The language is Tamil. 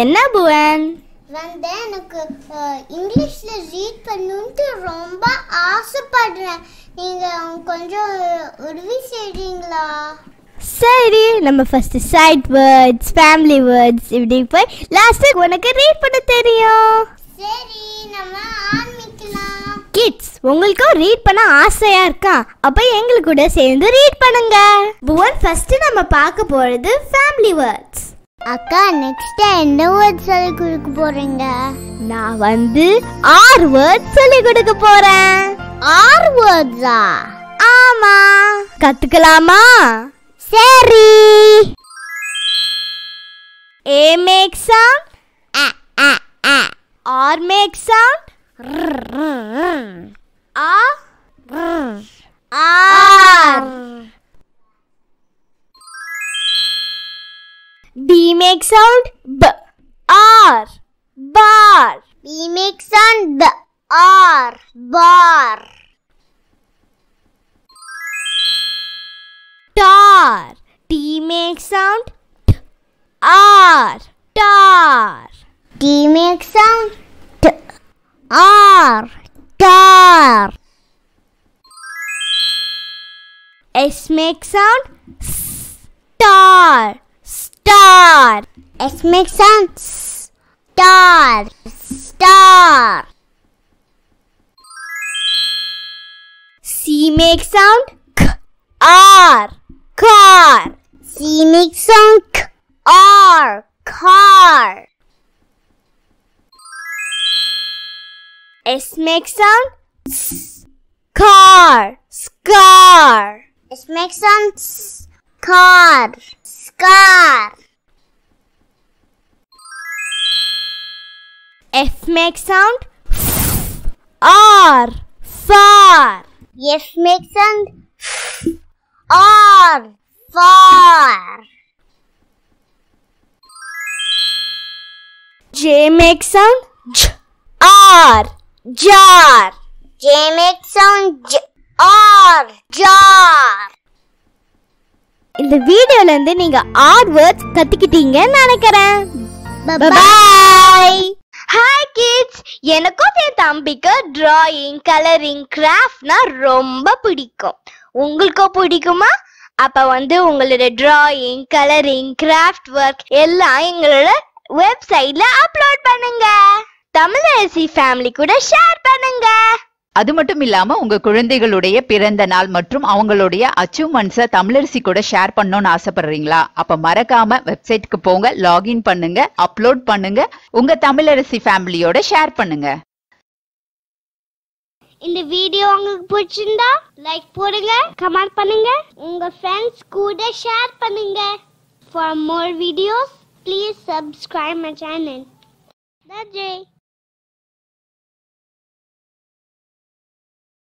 என்ன புவன் வந்து எனக்கு இங்கிலீஷில் ரீட் பண்ணுன்ட்டு ரொம்ப ஆசைப்படுறேன் நீங்கள் கொஞ்சம் உதவி செய்கிறீங்களா சரி நம்ம first sight words family words இப்படி போய் லாஸ்ட்டுக்கு உனக்கு ரீட் பண்ண தெரியும் சரி நம்ம ஆரம்பிக்கலாம் கிட்ஸ் உங்களுக்கும் ரீட் பண்ண ஆசையா இருக்கா அப்ப எங்களுக்கு கூட சேர்ந்து ரீட் பண்ணுங்க புவன் ஃபர்ஸ்ட் நம்ம பார்க்க போறது ஃபேமிலி வேர்ட்ஸ் அக்கா நெக்ஸ்ட் என்ன வேர்ட் சொல்லி கொடுக்க போறீங்க நான் வந்து ஆர் வேர்ட் சொல்லி கொடுக்க போறேன் ஆர் வேர்ட்ஸா ஆமா கத்துக்கலாமா சரி A make sound R make sound B makes sound B. R. Bar. B makes sound B. R. Bar. Tar. T makes sound T. R. Tar. T makes sound T. R. Tar. S makes sound S. Star star. It makes sense. Star. Star. C makes sound k. R. Car. C makes sound k. R. Car. S makes sound s. Car. Scar. S makes sound s. Car. Scar. F makes sound R far. F makes sound R far. J makes sound J R jar. J makes sound J R jar. இந்த வீடியோல இருந்து நீங்க ஆர் வேர்ட்ஸ் கத்துக்கிட்டீங்கன்னு நினைக்கிறேன் பாய் எனக்கும் என் தம்பிக்கு டிராயிங் கலரிங் கிராஃப்ட்னா ரொம்ப பிடிக்கும் உங்களுக்கும் பிடிக்குமா அப்ப வந்து உங்களோட டிராயிங் கலரிங் கிராஃப்ட் ஒர்க் எல்லாம் எங்களோட வெப்சைட்ல அப்லோட் பண்ணுங்க தமிழரசி ஃபேமிலி கூட ஷேர் பண்ணுங்க அது மட்டும் இல்லாம உங்க குழந்தைகளுடைய பிறந்த நாள் மற்றும் அவங்களுடைய அச்சீவ்மெண்ட்ஸை தமிழரசி கூட ஷேர் பண்ணணும்னு ஆசைப்படுறீங்களா அப்ப மறக்காம வெப்சைட்க்கு போங்க லாகின் பண்ணுங்க அப்லோட் பண்ணுங்க உங்க தமிழரசி ஃபேமிலியோட ஷேர் பண்ணுங்க இந்த வீடியோ உங்களுக்கு பிடிச்சிருந்தா லைக் போடுங்க கமெண்ட் பண்ணுங்க உங்க ஃப்ரெண்ட்ஸ் கூட ஷேர் பண்ணுங்க for more videos please subscribe my channel நன்றி